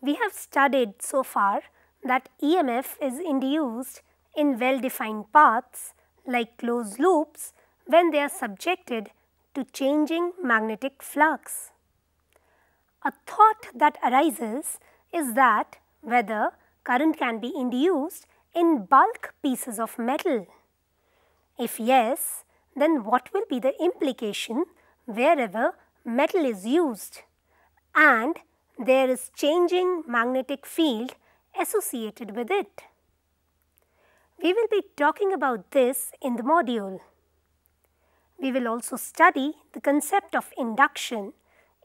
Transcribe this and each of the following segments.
We have studied so far that EMF is induced in well-defined paths like closed loops when they are subjected to changing magnetic flux. A thought that arises is that whether current can be induced in bulk pieces of metal. If yes, then what will be the implication wherever metal is used and there is changing magnetic field associated with it. We will be talking about this in the module. We will also study the concept of induction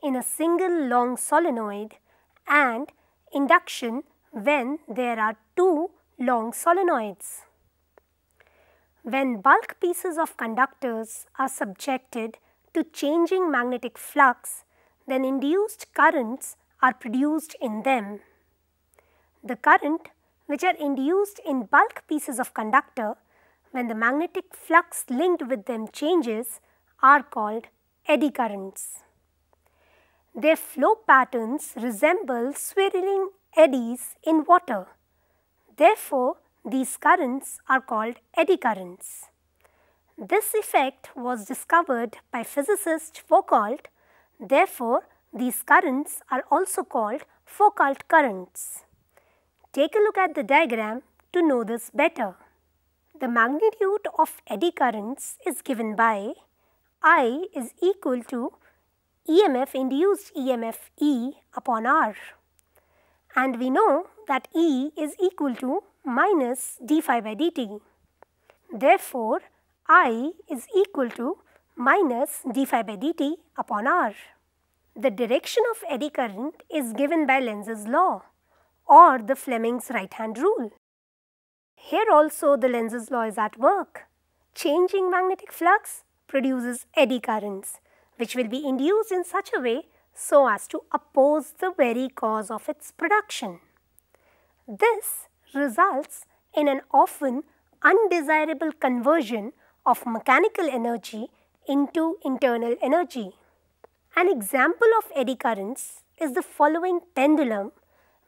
in a single long solenoid and induction when there are two long solenoids. When bulk pieces of conductors are subjected to changing magnetic flux, then induced currents are produced in them. The current which are induced in bulk pieces of conductor when the magnetic flux linked with them changes are called eddy currents. Their flow patterns resemble swirling eddies in water. Therefore, these currents are called eddy currents. This effect was discovered by physicist Foucault. Therefore, these currents are also called Foucault currents. Take a look at the diagram to know this better. The magnitude of eddy currents is given by I is equal to EMF induced EMF E upon R. And we know that E is equal to minus d phi by dt. Therefore, I is equal to minus d phi by dt upon R. The direction of eddy current is given by Lenz's law or the Fleming's right hand rule. Here also the Lenz's law is at work. Changing magnetic flux produces eddy currents which will be induced in such a way so as to oppose the very cause of its production. This results in an often undesirable conversion of mechanical energy into internal energy. An example of eddy currents is the following pendulum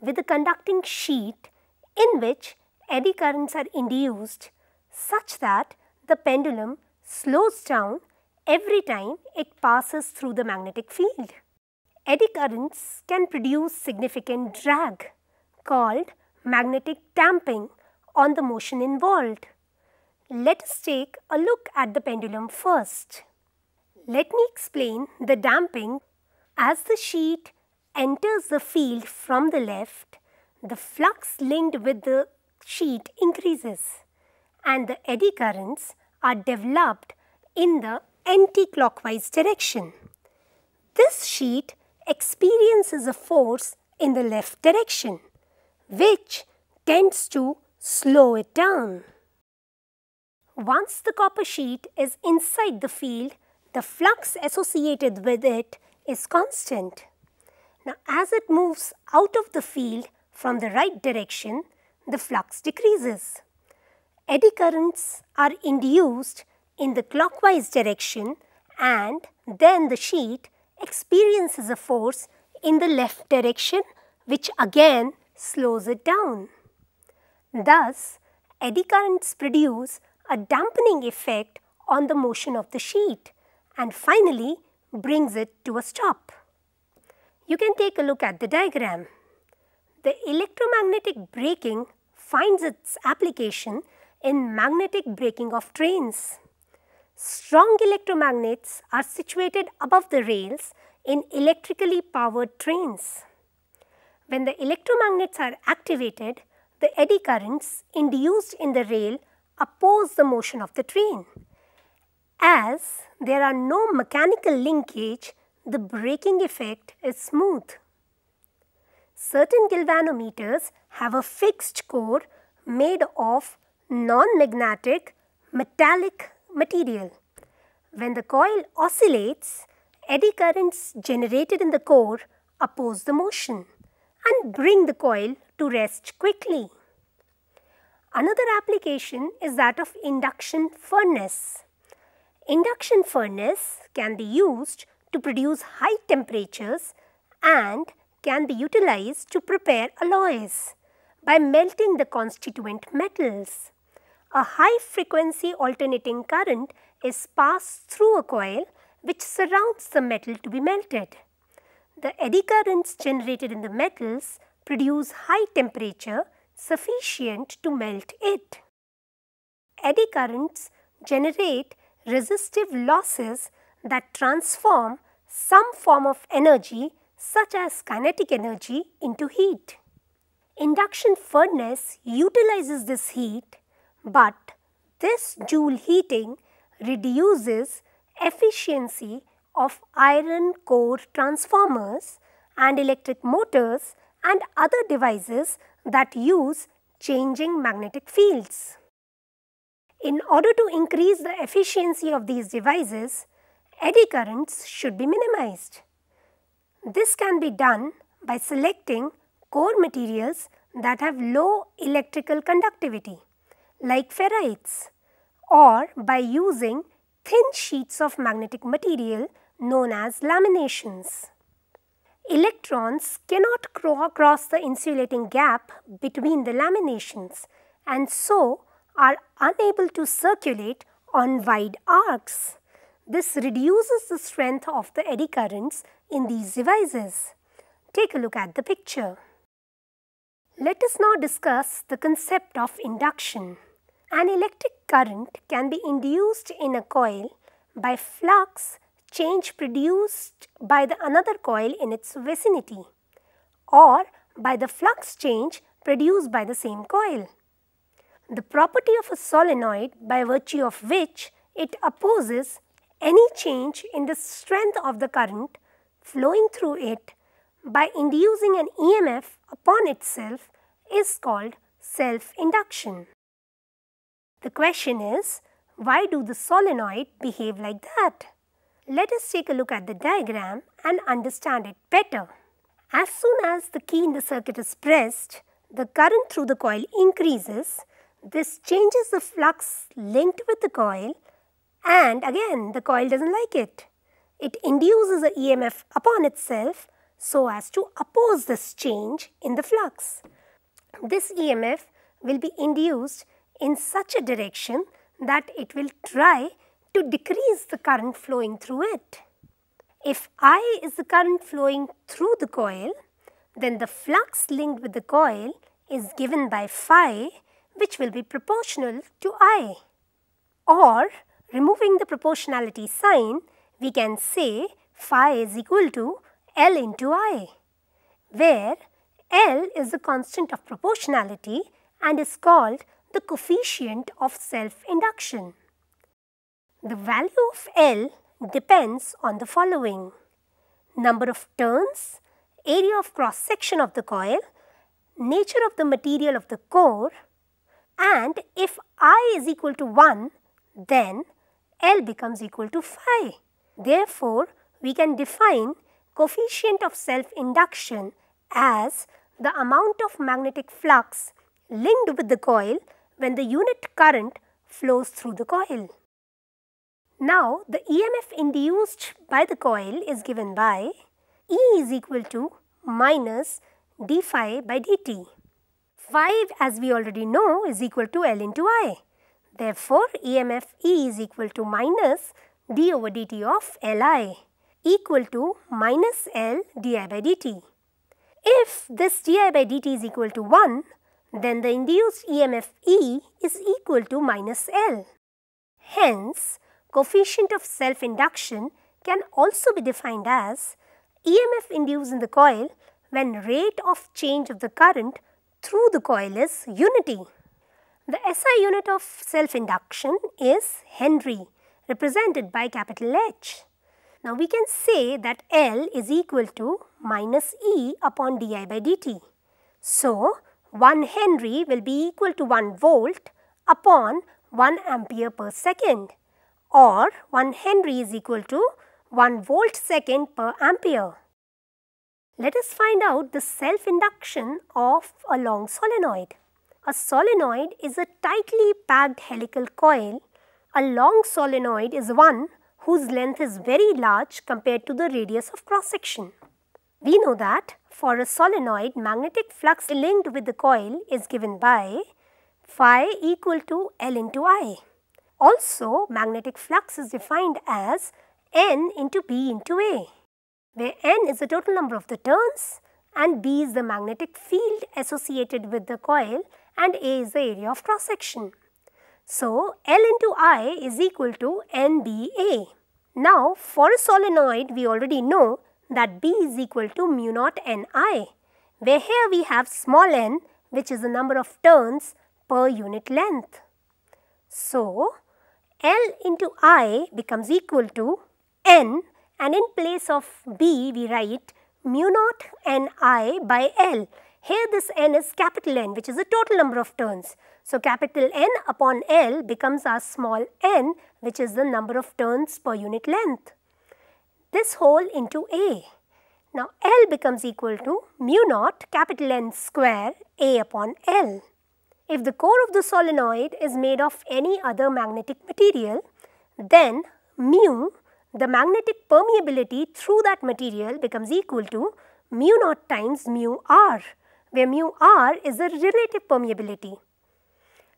with a conducting sheet in which eddy currents are induced such that the pendulum slows down every time it passes through the magnetic field. Eddy currents can produce significant drag called magnetic damping on the motion involved. Let us take a look at the pendulum first. Let me explain the damping. As the sheet enters the field from the left, the flux linked with the sheet increases and the eddy currents are developed in the anti-clockwise direction. This sheet experiences a force in the left direction which tends to slow it down. Once the copper sheet is inside the field, the flux associated with it is constant. Now, as it moves out of the field from the right direction, the flux decreases. Eddy currents are induced in the clockwise direction and then the sheet experiences a force in the left direction which again slows it down. Thus, eddy currents produce a dampening effect on the motion of the sheet and finally brings it to a stop. You can take a look at the diagram. The electromagnetic braking finds its application in magnetic braking of trains. Strong electromagnets are situated above the rails in electrically powered trains. When the electromagnets are activated, the eddy currents induced in the rail oppose the motion of the train. As there are no mechanical linkage, the braking effect is smooth. Certain galvanometers have a fixed core made of non-magnetic metallic material. When the coil oscillates, eddy currents generated in the core oppose the motion and bring the coil to rest quickly. Another application is that of induction furnace. Induction furnace can be used to produce high temperatures and can be utilized to prepare alloys by melting the constituent metals. A high frequency alternating current is passed through a coil which surrounds the metal to be melted. The eddy currents generated in the metals produce high temperature sufficient to melt it. Eddy currents generate resistive losses that transform some form of energy such as kinetic energy into heat. Induction furnace utilizes this heat but this joule heating reduces efficiency of iron core transformers and electric motors and other devices that use changing magnetic fields. In order to increase the efficiency of these devices, eddy currents should be minimized. This can be done by selecting core materials that have low electrical conductivity like ferrites or by using thin sheets of magnetic material known as laminations. Electrons cannot cross the insulating gap between the laminations and so are unable to circulate on wide arcs. This reduces the strength of the eddy currents in these devices. Take a look at the picture. Let us now discuss the concept of induction. An electric current can be induced in a coil by flux change produced by the another coil in its vicinity or by the flux change produced by the same coil the property of a solenoid by virtue of which it opposes any change in the strength of the current flowing through it by inducing an EMF upon itself is called self-induction. The question is, why do the solenoid behave like that? Let us take a look at the diagram and understand it better. As soon as the key in the circuit is pressed, the current through the coil increases this changes the flux linked with the coil and again the coil does not like it. It induces a EMF upon itself so as to oppose this change in the flux. This EMF will be induced in such a direction that it will try to decrease the current flowing through it. If I is the current flowing through the coil, then the flux linked with the coil is given by phi which will be proportional to i. Or removing the proportionality sign, we can say phi is equal to L into i, where L is the constant of proportionality and is called the coefficient of self-induction. The value of L depends on the following. Number of turns, area of cross section of the coil, nature of the material of the core, and if i is equal to 1 then L becomes equal to phi. Therefore, we can define coefficient of self-induction as the amount of magnetic flux linked with the coil when the unit current flows through the coil. Now, the EMF induced by the coil is given by E is equal to minus d phi by dt. 5 as we already know is equal to L into I. Therefore, EMF E is equal to minus d over dt of Li equal to minus L di by dt. If this di by dt is equal to 1, then the induced EMF E is equal to minus L. Hence, coefficient of self-induction can also be defined as EMF induced in the coil when rate of change of the current through the coil is unity. The SI unit of self-induction is Henry represented by capital H. Now we can say that L is equal to minus E upon di by dt. So 1 Henry will be equal to 1 volt upon 1 ampere per second or 1 Henry is equal to 1 volt second per ampere. Let us find out the self-induction of a long solenoid. A solenoid is a tightly packed helical coil. A long solenoid is one whose length is very large compared to the radius of cross-section. We know that for a solenoid, magnetic flux linked with the coil is given by phi equal to L into I. Also, magnetic flux is defined as N into B into A where n is the total number of the turns and B is the magnetic field associated with the coil and A is the area of cross section. So, L into I is equal to NBA. Now, for a solenoid we already know that B is equal to mu naught Ni where here we have small n which is the number of turns per unit length. So, L into I becomes equal to n and in place of B we write mu naught n i by L. Here this n is capital N which is the total number of turns. So, capital N upon L becomes our small n which is the number of turns per unit length. This whole into A. Now, L becomes equal to mu naught capital N square A upon L. If the core of the solenoid is made of any other magnetic material, then mu the magnetic permeability through that material becomes equal to mu naught times mu r, where mu r is the relative permeability.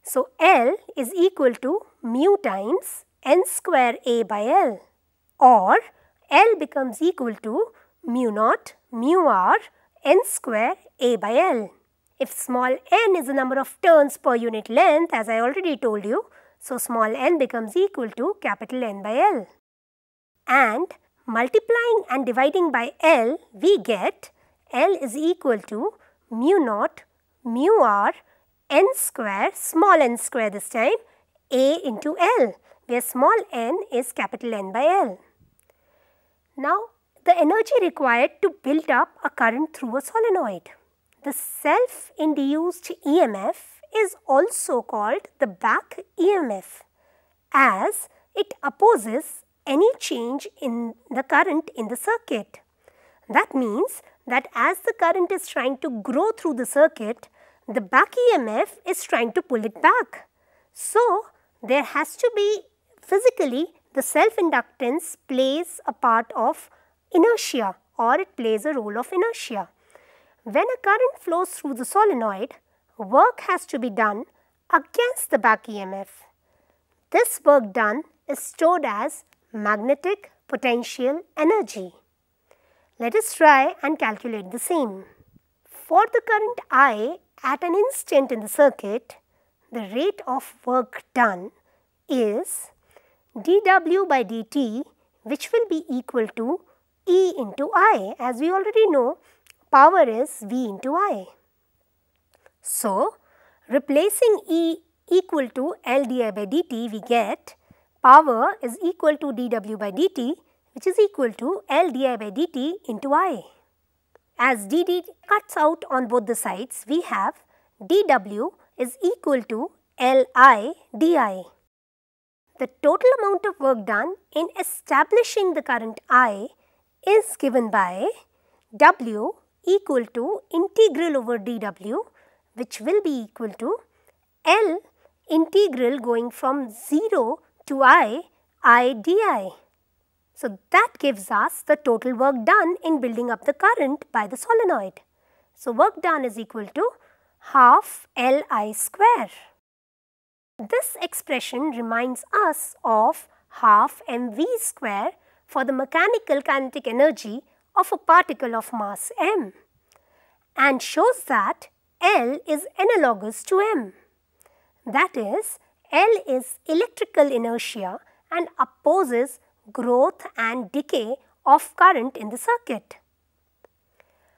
So, L is equal to mu times n square A by L or L becomes equal to mu naught mu r n square A by L. If small n is the number of turns per unit length as I already told you, so small n becomes equal to capital N by L and multiplying and dividing by L we get L is equal to mu naught mu r n square small n square this time A into L where small n is capital N by L. Now the energy required to build up a current through a solenoid. The self-induced EMF is also called the back EMF as it opposes any change in the current in the circuit. That means that as the current is trying to grow through the circuit, the back EMF is trying to pull it back. So, there has to be physically the self-inductance plays a part of inertia or it plays a role of inertia. When a current flows through the solenoid, work has to be done against the back EMF. This work done is stored as magnetic potential energy. Let us try and calculate the same. For the current I at an instant in the circuit, the rate of work done is dw by dt which will be equal to E into I. As we already know, power is V into I. So, replacing E equal to L di by dt we get power is equal to dw by dt which is equal to L di by dt into i. As dd cuts out on both the sides, we have dw is equal to Li di. The total amount of work done in establishing the current I is given by W equal to integral over dw which will be equal to L integral going from 0 to I, I di. So that gives us the total work done in building up the current by the solenoid. So work done is equal to half Li square. This expression reminds us of half mv square for the mechanical kinetic energy of a particle of mass m and shows that L is analogous to m. That is, L is electrical inertia and opposes growth and decay of current in the circuit.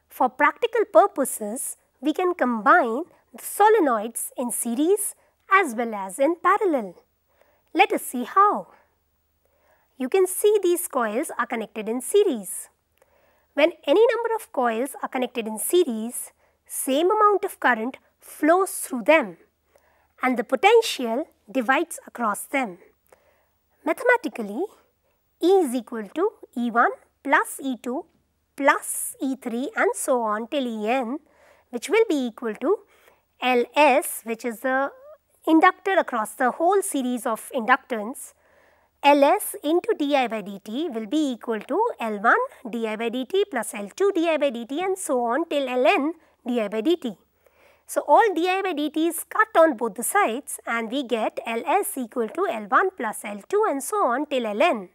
For practical purposes, we can combine the solenoids in series as well as in parallel. Let us see how. You can see these coils are connected in series. When any number of coils are connected in series, same amount of current flows through them and the potential divides across them. Mathematically, E is equal to E1 plus E2 plus E3 and so on till En which will be equal to Ls which is the inductor across the whole series of inductance Ls into di by dt will be equal to L1 di by dt plus L2 di by dt and so on till Ln di by dt. So, all di by dt is cut on both the sides and we get Ls equal to L1 plus L2 and so on till Ln.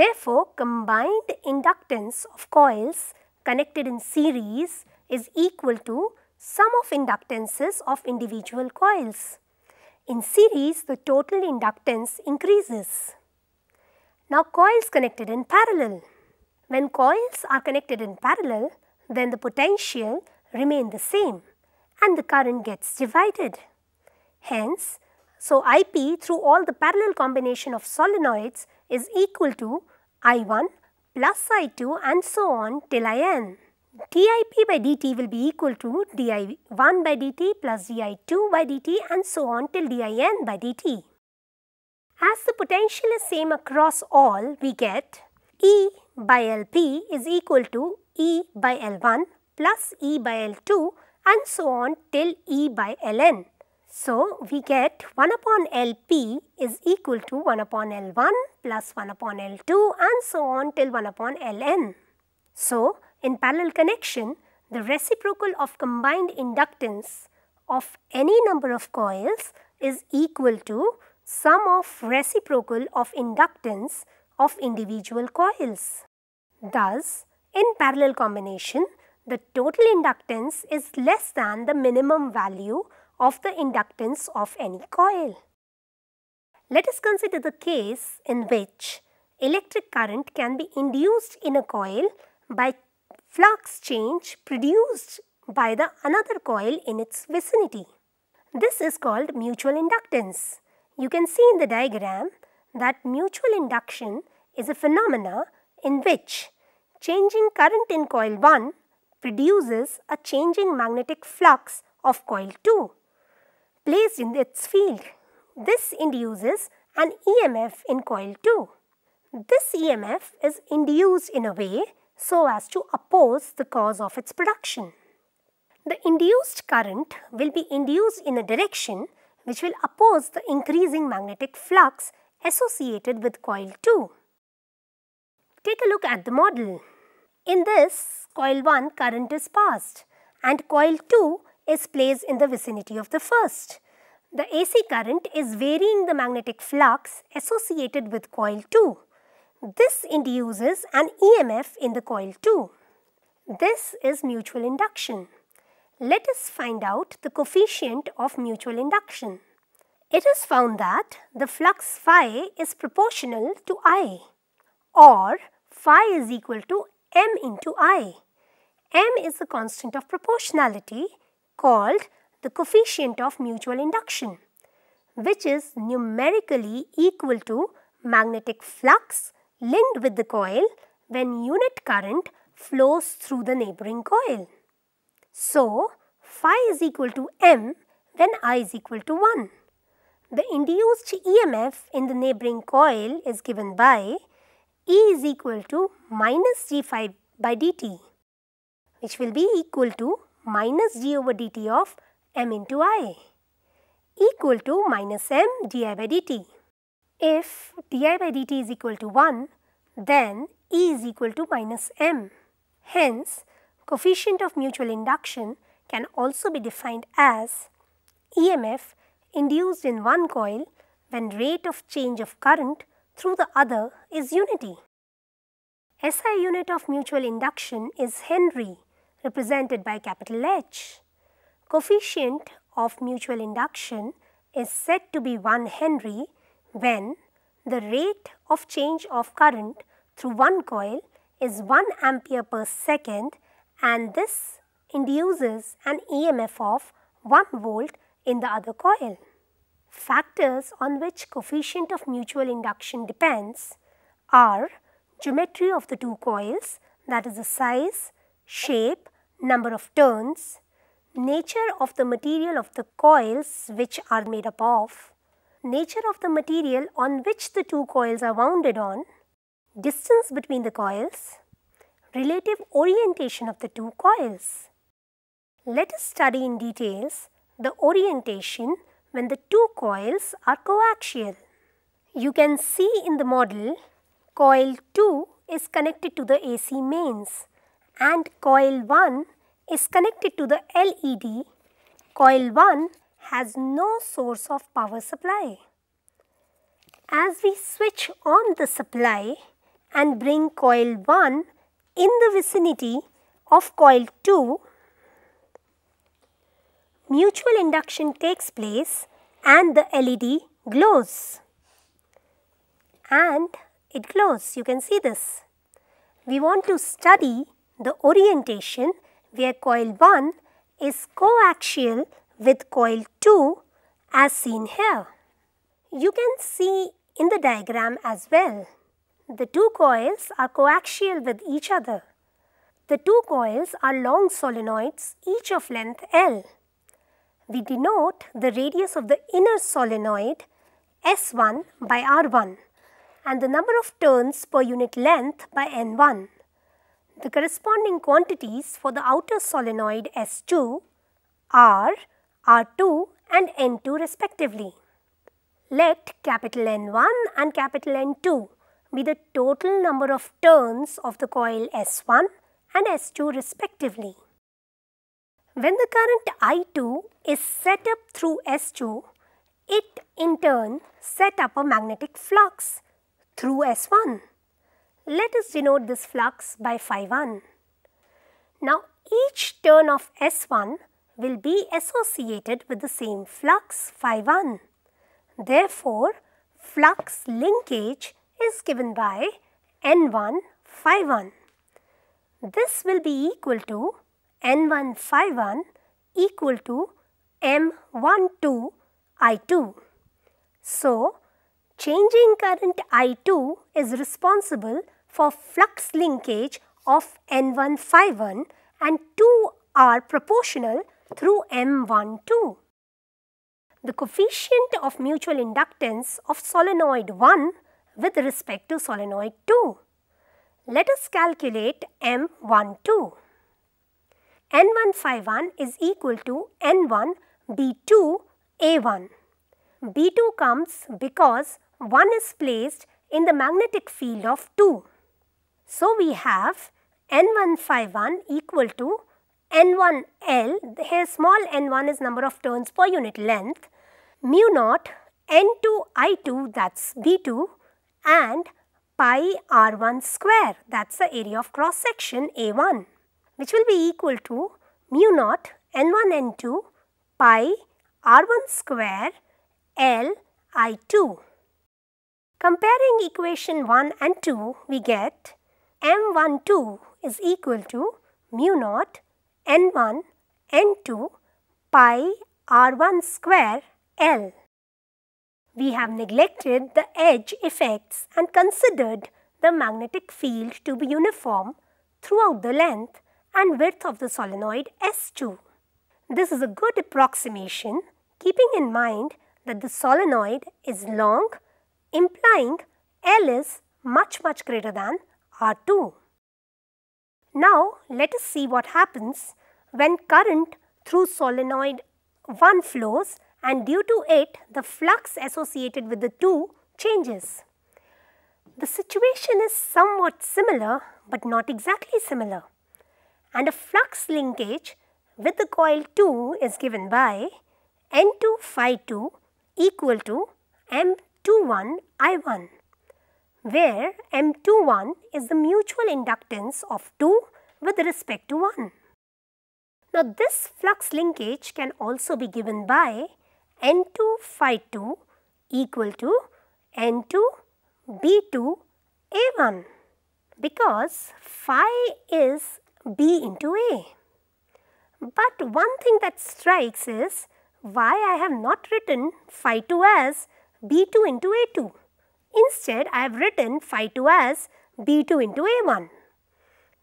Therefore, combined inductance of coils connected in series is equal to sum of inductances of individual coils. In series, the total inductance increases. Now, coils connected in parallel. When coils are connected in parallel, then the potential remain the same and the current gets divided. Hence, so Ip through all the parallel combination of solenoids is equal to I1 plus I2 and so on till In. dIP by dt will be equal to di1 by dt plus di2 by dt and so on till din by dt. As the potential is same across all, we get E by Lp is equal to E by L1 plus E by L2 and so on till E by ln. So, we get 1 upon Lp is equal to 1 upon L1 plus 1 upon L2 and so on till 1 upon Ln. So, in parallel connection, the reciprocal of combined inductance of any number of coils is equal to sum of reciprocal of inductance of individual coils. Thus, in parallel combination, the total inductance is less than the minimum value of the inductance of any coil. Let us consider the case in which electric current can be induced in a coil by flux change produced by the another coil in its vicinity. This is called mutual inductance. You can see in the diagram that mutual induction is a phenomena in which changing current in coil 1 produces a changing magnetic flux of coil 2 placed in its field. This induces an EMF in coil 2. This EMF is induced in a way so as to oppose the cause of its production. The induced current will be induced in a direction which will oppose the increasing magnetic flux associated with coil 2. Take a look at the model. In this, coil 1 current is passed and coil 2 is placed in the vicinity of the first. The AC current is varying the magnetic flux associated with coil 2. This induces an EMF in the coil 2. This is mutual induction. Let us find out the coefficient of mutual induction. It is found that the flux phi is proportional to I or phi is equal to m into I. M is the constant of proportionality called the coefficient of mutual induction which is numerically equal to magnetic flux linked with the coil when unit current flows through the neighboring coil. So, phi is equal to m when i is equal to 1. The induced EMF in the neighboring coil is given by E is equal to minus d phi by dt which will be equal to minus g over dt of m into i equal to minus m di by dt. If di by dt is equal to 1, then E is equal to minus m. Hence, coefficient of mutual induction can also be defined as EMF induced in one coil when rate of change of current through the other is unity. SI unit of mutual induction is Henry represented by capital H. Coefficient of mutual induction is said to be 1 Henry when the rate of change of current through one coil is 1 ampere per second and this induces an EMF of 1 volt in the other coil. Factors on which coefficient of mutual induction depends are geometry of the two coils that is the size, shape number of turns, nature of the material of the coils which are made up of, nature of the material on which the two coils are wounded on, distance between the coils, relative orientation of the two coils. Let us study in details the orientation when the two coils are coaxial. You can see in the model coil 2 is connected to the AC mains and coil 1 is connected to the LED, coil 1 has no source of power supply. As we switch on the supply and bring coil 1 in the vicinity of coil 2, mutual induction takes place and the LED glows. And it glows, you can see this. We want to study the orientation where coil 1 is coaxial with coil 2 as seen here. You can see in the diagram as well. The two coils are coaxial with each other. The two coils are long solenoids each of length L. We denote the radius of the inner solenoid S1 by R1 and the number of turns per unit length by N1. The corresponding quantities for the outer solenoid S2 are R2 and N2 respectively. Let capital N1 and capital N2 be the total number of turns of the coil S1 and S2 respectively. When the current I2 is set up through S2, it in turn set up a magnetic flux through S1. Let us denote this flux by phi 1. Now each turn of S1 will be associated with the same flux phi 1. Therefore, flux linkage is given by N1 phi 1. This will be equal to N1 phi 1 equal to M12 I2. So, changing current I2 is responsible for flux linkage of N1 phi1 and 2 are proportional through M12. The coefficient of mutual inductance of solenoid 1 with respect to solenoid 2. Let us calculate M12. N1 phi1 is equal to N1 B2 A1. B2 comes because 1 is placed in the magnetic field of 2. So, we have N151 equal to N1L, here small n1 is number of turns per unit length, mu naught N2I2 that is B2 and pi R1 square that is the area of cross section A1 which will be equal to mu naught N1 N2 pi R1 square L I2. Comparing equation 1 and 2 we get M12 is equal to mu naught N1 N2 pi R1 square L. We have neglected the edge effects and considered the magnetic field to be uniform throughout the length and width of the solenoid S2. This is a good approximation keeping in mind that the solenoid is long implying L is much much greater than R2. Now let us see what happens when current through solenoid 1 flows and due to it the flux associated with the 2 changes. The situation is somewhat similar but not exactly similar and a flux linkage with the coil 2 is given by N2 phi 2 equal to M21 I1 where M21 is the mutual inductance of 2 with respect to 1. Now this flux linkage can also be given by N2 phi 2 equal to N2 B2 A1 because phi is B into A. But one thing that strikes is why I have not written phi 2 as B2 into A2 Instead, I have written phi 2 as B2 into A1.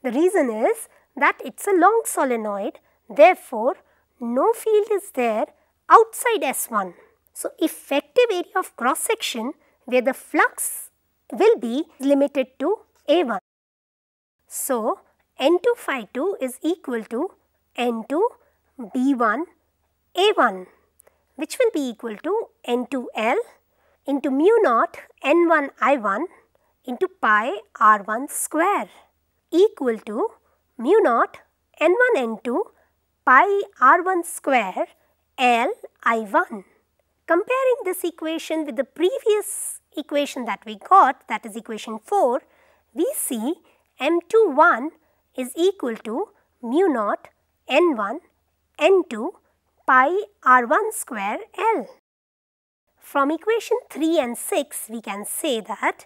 The reason is that it is a long solenoid, therefore, no field is there outside S1. So, effective area of cross section where the flux will be limited to A1. So, N2 phi 2 is equal to N2 B1 A1 which will be equal to N2L into mu naught n1 i1 into pi r1 square equal to mu naught n1 n2 pi r1 square L i1. Comparing this equation with the previous equation that we got that is equation 4, we see m21 is equal to mu naught n1 n2 pi r1 square L. From equation 3 and 6, we can say that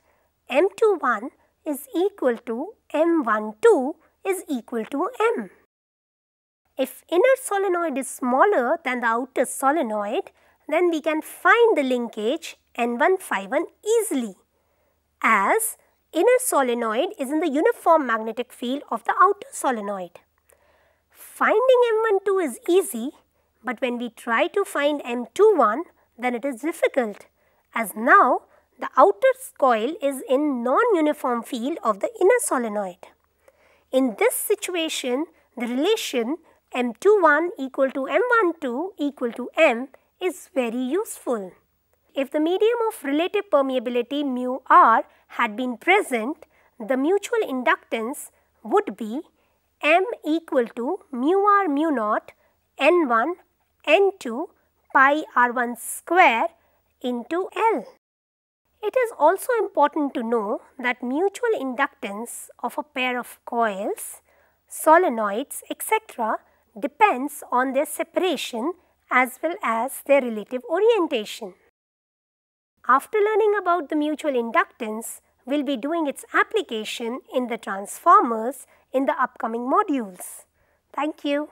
M21 is equal to M12 is equal to M. If inner solenoid is smaller than the outer solenoid, then we can find the linkage N151 easily as inner solenoid is in the uniform magnetic field of the outer solenoid. Finding M12 is easy, but when we try to find M21, then it is difficult as now the outer coil is in non-uniform field of the inner solenoid. In this situation, the relation M21 equal to M12 equal to M is very useful. If the medium of relative permeability mu r had been present, the mutual inductance would be M equal to mu r mu naught N1 N2 pi r1 square into L. It is also important to know that mutual inductance of a pair of coils, solenoids etc. depends on their separation as well as their relative orientation. After learning about the mutual inductance, we will be doing its application in the transformers in the upcoming modules. Thank you.